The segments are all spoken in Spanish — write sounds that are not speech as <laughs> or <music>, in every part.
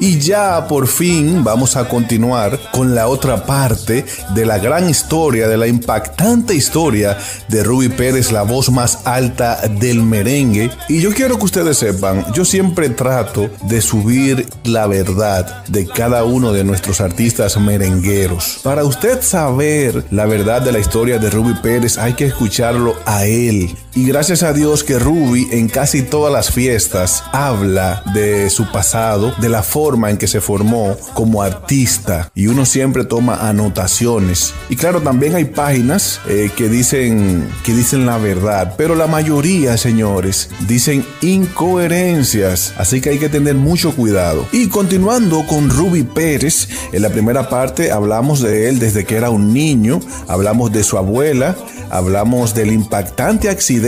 Y ya por fin vamos a continuar con la otra parte de la gran historia, de la impactante historia de Ruby Pérez, la voz más alta del merengue. Y yo quiero que ustedes sepan, yo siempre trato de subir la verdad de cada uno de nuestros artistas merengueros. Para usted saber la verdad de la historia de Ruby Pérez, hay que escucharlo a él y gracias a Dios que Ruby en casi todas las fiestas habla de su pasado, de la forma en que se formó como artista. Y uno siempre toma anotaciones. Y claro, también hay páginas eh, que, dicen, que dicen la verdad. Pero la mayoría, señores, dicen incoherencias. Así que hay que tener mucho cuidado. Y continuando con Ruby Pérez, en la primera parte hablamos de él desde que era un niño. Hablamos de su abuela. Hablamos del impactante accidente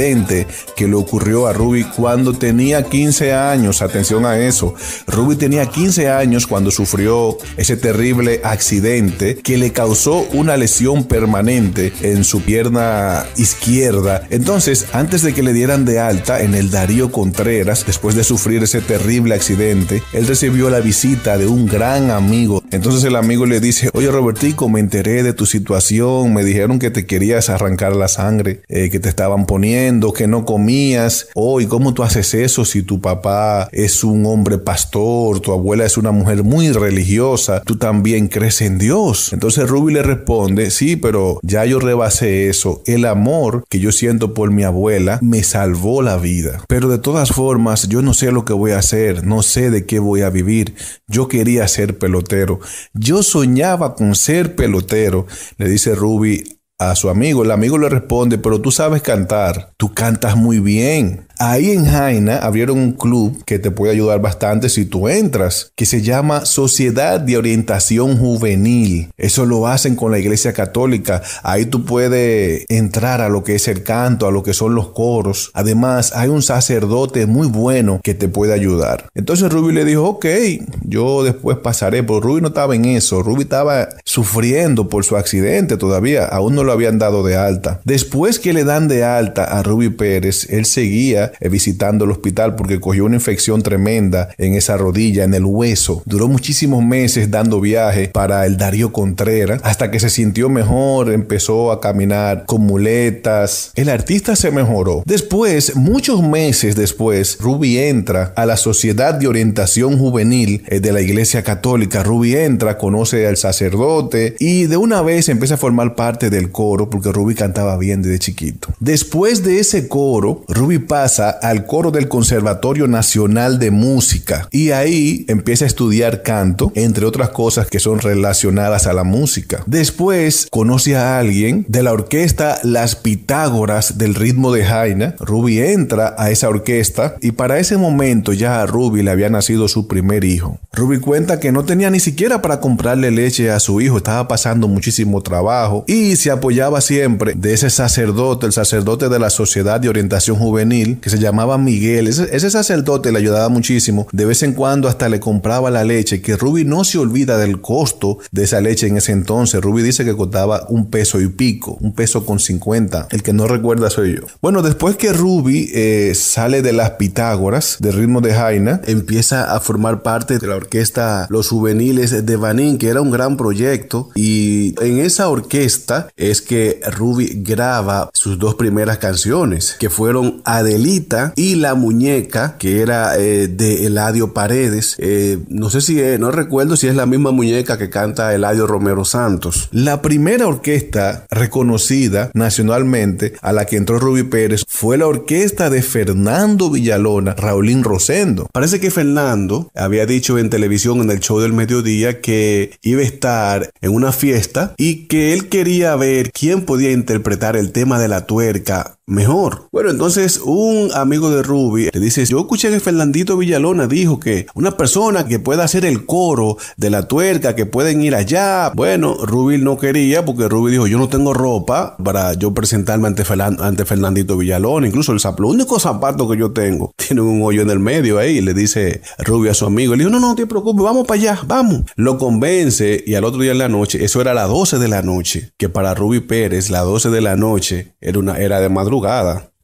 que le ocurrió a Ruby cuando tenía 15 años. Atención a eso. Ruby tenía 15 años cuando sufrió ese terrible accidente que le causó una lesión permanente en su pierna izquierda. Entonces, antes de que le dieran de alta en el Darío Contreras, después de sufrir ese terrible accidente, él recibió la visita de un gran amigo. Entonces el amigo le dice, oye Robertico, me enteré de tu situación, me dijeron que te querías arrancar la sangre eh, que te estaban poniendo que no comías. Hoy, ¿cómo tú haces eso si tu papá es un hombre pastor, tu abuela es una mujer muy religiosa? Tú también crees en Dios. Entonces Ruby le responde, sí, pero ya yo rebasé eso. El amor que yo siento por mi abuela me salvó la vida. Pero de todas formas, yo no sé lo que voy a hacer, no sé de qué voy a vivir. Yo quería ser pelotero. Yo soñaba con ser pelotero, le dice Ruby a su amigo. El amigo le responde, pero tú sabes cantar, tú cantas muy bien. Ahí en Jaina abrieron un club que te puede ayudar bastante si tú entras, que se llama Sociedad de Orientación Juvenil. Eso lo hacen con la Iglesia Católica. Ahí tú puedes entrar a lo que es el canto, a lo que son los coros. Además, hay un sacerdote muy bueno que te puede ayudar. Entonces Ruby le dijo, ok, yo después pasaré, pero Ruby no estaba en eso. Ruby estaba sufriendo por su accidente todavía. Aún no lo habían dado de alta. Después que le dan de alta a Ruby Pérez, él seguía eh, visitando el hospital porque cogió una infección tremenda en esa rodilla, en el hueso. Duró muchísimos meses dando viaje para el Darío Contreras hasta que se sintió mejor, empezó a caminar con muletas. El artista se mejoró. Después, muchos meses después, Ruby entra a la Sociedad de Orientación Juvenil eh, de la Iglesia Católica. Ruby entra, conoce al sacerdote y de una vez empieza a formar parte del coro porque Ruby cantaba bien desde chiquito. Después de ese coro, Ruby pasa al coro del Conservatorio Nacional de Música y ahí empieza a estudiar canto, entre otras cosas que son relacionadas a la música. Después conoce a alguien de la orquesta Las Pitágoras del ritmo de Jaina. Ruby entra a esa orquesta y para ese momento ya a Ruby le había nacido su primer hijo. Ruby cuenta que no tenía ni siquiera para comprarle leche a su hijo, estaba pasando muchísimo trabajo y se apoyaba siempre de ese sacerdote, el sacerdote de la Sociedad de Orientación Juvenil, que se llamaba Miguel. Ese, ese, sacerdote le ayudaba muchísimo. De vez en cuando hasta le compraba la leche, que Ruby no se olvida del costo de esa leche en ese entonces. Ruby dice que costaba un peso y pico, un peso con 50. El que no recuerda soy yo. Bueno, después que Ruby eh, sale de las Pitágoras, de ritmo de Jaina, empieza a formar parte de la orquesta Los Juveniles de Banín, que era un gran proyecto. Y en esa orquesta es que Ruby graba sus dos primeras canciones, que fueron Adelí y la muñeca que era eh, de Eladio Paredes. Eh, no sé si, eh, no recuerdo si es la misma muñeca que canta Eladio Romero Santos. La primera orquesta reconocida nacionalmente a la que entró Rubí Pérez fue la orquesta de Fernando Villalona, Raulín Rosendo. Parece que Fernando había dicho en televisión en el show del mediodía que iba a estar en una fiesta y que él quería ver quién podía interpretar el tema de la tuerca mejor. Bueno, entonces un amigo de Ruby le dice, yo escuché que Fernandito Villalona dijo que una persona que pueda hacer el coro de la tuerca, que pueden ir allá. Bueno, Ruby no quería porque Ruby dijo, yo no tengo ropa para yo presentarme ante, Fernandito Villalona. Incluso el zapato. único zapato que yo tengo <laughs> tiene un hoyo en el medio ahí. le dice Ruby a su amigo, le dijo, no, no, te preocupes, vamos para allá, vamos. Lo convence y al otro día en la noche, eso era a las 12 de la noche, que para Ruby Pérez las 12 de la noche era, una, era de madrugada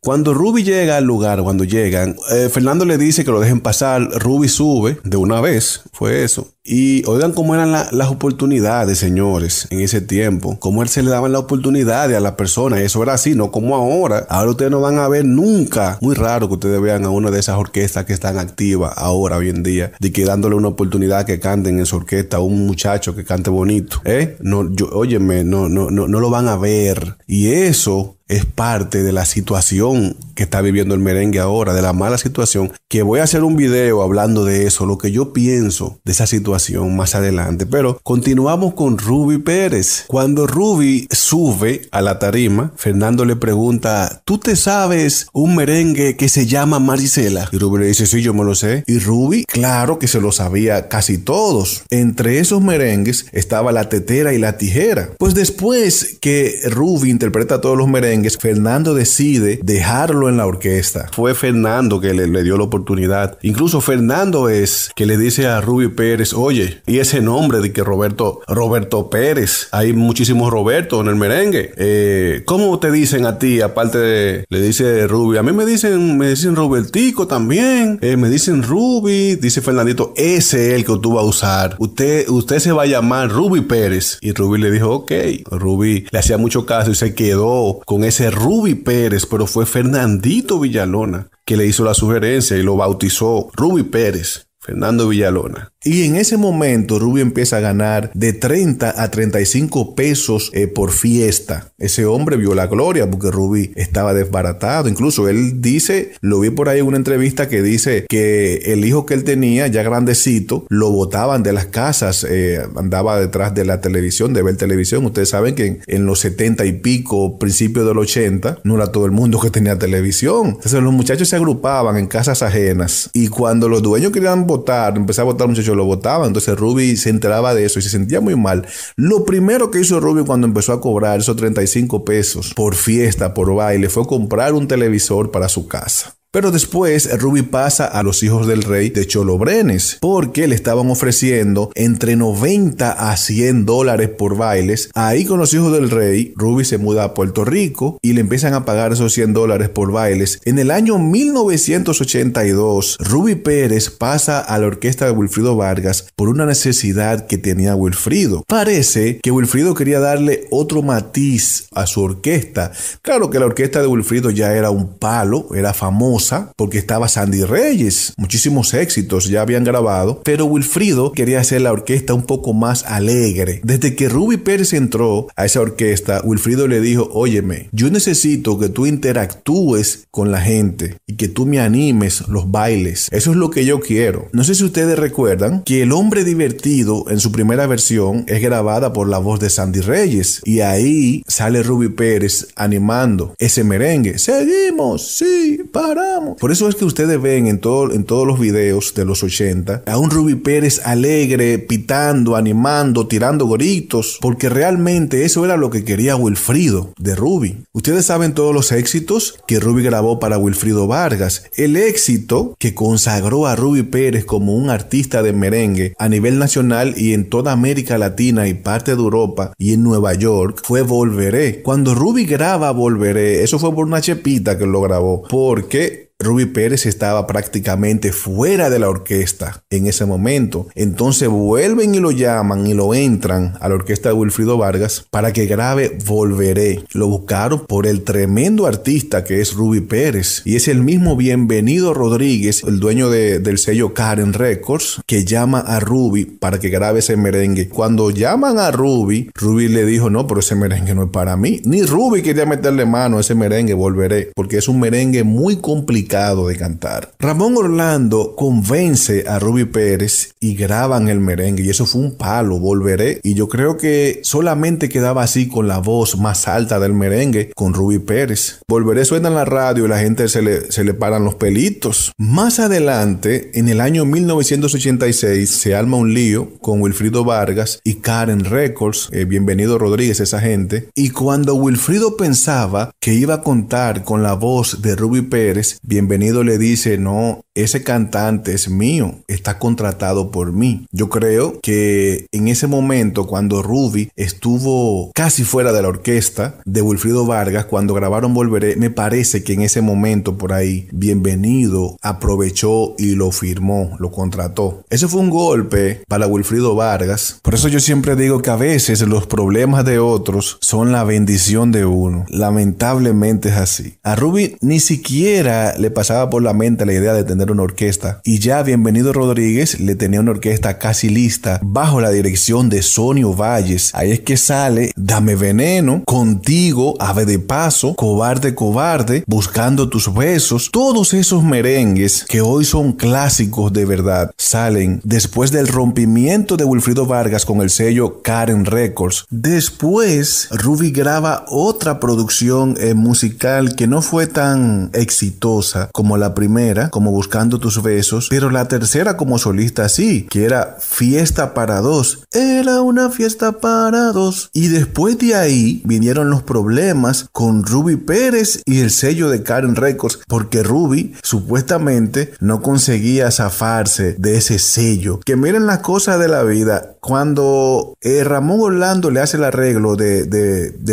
cuando Ruby llega al lugar, cuando llegan, eh, Fernando le dice que lo dejen pasar, Ruby sube de una vez, fue eso. Y oigan cómo eran las oportunidades, señores, en ese tiempo, cómo él se le daban las oportunidades a las personas, eso era así, no como ahora. Ahora ustedes no van a ver nunca, muy raro que ustedes vean a una de esas orquestas que están activas ahora, hoy en día, de que dándole una oportunidad que canten en su orquesta a un muchacho que cante bonito, ¿eh? No, yo, óyeme, no, no, no, no lo van a ver. Y eso es parte de la situación que está viviendo el merengue ahora, de la mala situación, que voy a hacer un video hablando de eso, lo que yo pienso de esa situación más adelante. Pero continuamos con Ruby Pérez. Cuando Ruby sube a la tarima, Fernando le pregunta, ¿tú te sabes un merengue que se llama Marisela? Y Ruby le dice, sí, yo me lo sé. Y Ruby, claro que se lo sabía casi todos. Entre esos merengues estaba la tetera y la tijera. Pues después que Ruby interpreta todos los merengues, Fernando decide dejarlo en la orquesta. Fue Fernando que le, dio la oportunidad. Incluso Fernando es que le dice a Ruby Pérez, oye, y ese nombre de que Roberto, Roberto Pérez, hay muchísimos Roberto en el merengue. Eh, ¿Cómo te dicen a ti? Aparte de, le dice Ruby, a mí me dicen, me dicen Robertico también, eh, me dicen Ruby, dice Fernandito, ese es el que tú vas a usar. Usted, usted se va a llamar Ruby Pérez. Y Ruby le dijo, ok. Ruby le hacía mucho caso y se quedó con ese ese Ruby Pérez, pero fue Fernandito Villalona que le hizo la sugerencia y lo bautizó Ruby Pérez, Fernando Villalona. Y en ese momento Rubí empieza a ganar de 30 a 35 pesos eh, por fiesta. Ese hombre vio la gloria porque Rubí estaba desbaratado. Incluso él dice, lo vi por ahí en una entrevista que dice que el hijo que él tenía, ya grandecito, lo botaban de las casas, eh, andaba detrás de la televisión, de ver televisión. Ustedes saben que en, los 70 y pico, principios del 80, no era todo el mundo que tenía televisión. Entonces los muchachos se agrupaban en casas ajenas y cuando los dueños querían votar, empezaba a votar muchachos lo votaba, Entonces Ruby se enteraba de eso y se sentía muy mal. Lo primero que hizo Ruby cuando empezó a cobrar esos 35 pesos por fiesta, por baile, fue comprar un televisor para su casa. Pero después Ruby pasa a los hijos del rey de Cholo Brenes porque le estaban ofreciendo entre 90 a 100 dólares por bailes. Ahí con los hijos del rey, Ruby se muda a Puerto Rico y le empiezan a pagar esos 100 dólares por bailes. En el año 1982, Ruby Pérez pasa a la orquesta de Wilfrido Vargas por una necesidad que tenía Wilfrido. Parece que Wilfrido quería darle otro matiz a su orquesta. Claro que la orquesta de Wilfrido ya era un palo, era famoso porque estaba Sandy Reyes. Muchísimos éxitos ya habían grabado, pero Wilfrido quería hacer la orquesta un poco más alegre. Desde que Ruby Pérez entró a esa orquesta, Wilfrido le dijo, óyeme, yo necesito que tú interactúes con la gente y que tú me animes los bailes. Eso es lo que yo quiero. No sé si ustedes recuerdan que El hombre divertido en su primera versión es grabada por la voz de Sandy Reyes y ahí sale Ruby Pérez animando ese merengue. Seguimos, sí, para por eso es que ustedes ven en, todo, en todos los videos de los 80 a un Ruby Pérez alegre, pitando, animando, tirando goritos, porque realmente eso era lo que quería Wilfrido de Ruby. Ustedes saben todos los éxitos que Ruby grabó para Wilfrido Vargas. El éxito que consagró a Ruby Pérez como un artista de merengue a nivel nacional y en toda América Latina y parte de Europa y en Nueva York fue Volveré. Cuando Ruby graba Volveré, eso fue por una chepita que lo grabó, porque Ruby Pérez estaba prácticamente fuera de la orquesta en ese momento. Entonces vuelven y lo llaman y lo entran a la orquesta de Wilfrido Vargas para que grabe Volveré. Lo buscaron por el tremendo artista que es Ruby Pérez y es el mismo Bienvenido Rodríguez, el dueño del sello Karen Records, que llama a Ruby para que grabe ese merengue. Cuando llaman a Ruby, Ruby le dijo, no, pero ese merengue no es para mí. Ni Ruby quería meterle mano a ese merengue, Volveré, porque es un merengue muy complicado de cantar. Ramón Orlando convence a Ruby Pérez y graban el merengue y eso fue un palo, volveré. Y yo creo que solamente quedaba así con la voz más alta del merengue, con Ruby Pérez. Volveré suena en la radio y la gente se le, se paran los pelitos. Más adelante, en el año 1986, se alma un lío con Wilfrido Vargas y Karen Records, eh, bienvenido Rodríguez, esa gente. Y cuando Wilfrido pensaba que iba a contar con la voz de Ruby Pérez, bienvenido le dice, no, ese cantante es mío, está contratado por mí. Yo creo que en ese momento, cuando Ruby estuvo casi fuera de la orquesta de Wilfrido Vargas, cuando grabaron Volveré, me parece que en ese momento por ahí, bienvenido, aprovechó y lo firmó, lo contrató. Ese fue un golpe para Wilfrido Vargas. Por eso yo siempre digo que a veces los problemas de otros son la bendición de uno. Lamentablemente es así. A Ruby ni siquiera le pasaba por la mente la idea de tener una orquesta. Y ya Bienvenido Rodríguez le tenía una orquesta casi lista bajo la dirección de Sonio Valles. Ahí es que sale Dame Veneno, Contigo, Ave de Paso, Cobarde, Cobarde, Buscando tus besos. Todos esos merengues que hoy son clásicos de verdad salen después del rompimiento de Wilfrido Vargas con el sello Karen Records. Después, Ruby graba otra producción eh, musical que no fue tan exitosa como la primera, como Buscando tus besos, pero la tercera como solista sí, que era Fiesta para dos. Era una fiesta para dos. Y después de ahí vinieron los problemas con Ruby Pérez y el sello de Karen Records, porque Ruby supuestamente no conseguía zafarse de ese sello. Que miren las cosas de la vida. Cuando eh, Ramón Orlando le hace el arreglo de,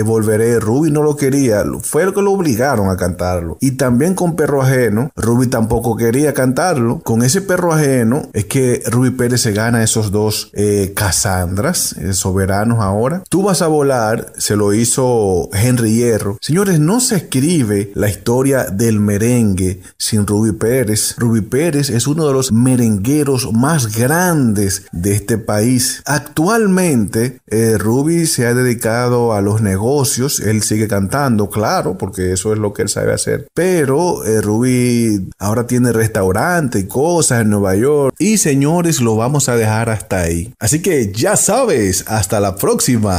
Volveré, Ruby no lo quería, fue el que lo obligaron a cantarlo. Y también con Perro Ajeno, Ruby tampoco quería cantarlo. Con ese Perro Ajeno es que Ruby Pérez se gana esos dos eh, Casandras, eh, soberanos ahora. Tú vas a volar, se lo hizo Henry Hierro. Señores, no se escribe la historia del merengue sin Ruby Pérez. Ruby Pérez es uno de los merengueros más grandes de este país Actualmente, eh, Ruby se ha dedicado a los negocios. Él sigue cantando, claro, porque eso es lo que él sabe hacer. Pero eh, Ruby ahora tiene restaurante y cosas en Nueva York. Y señores, lo vamos a dejar hasta ahí. Así que ya sabes, hasta la próxima.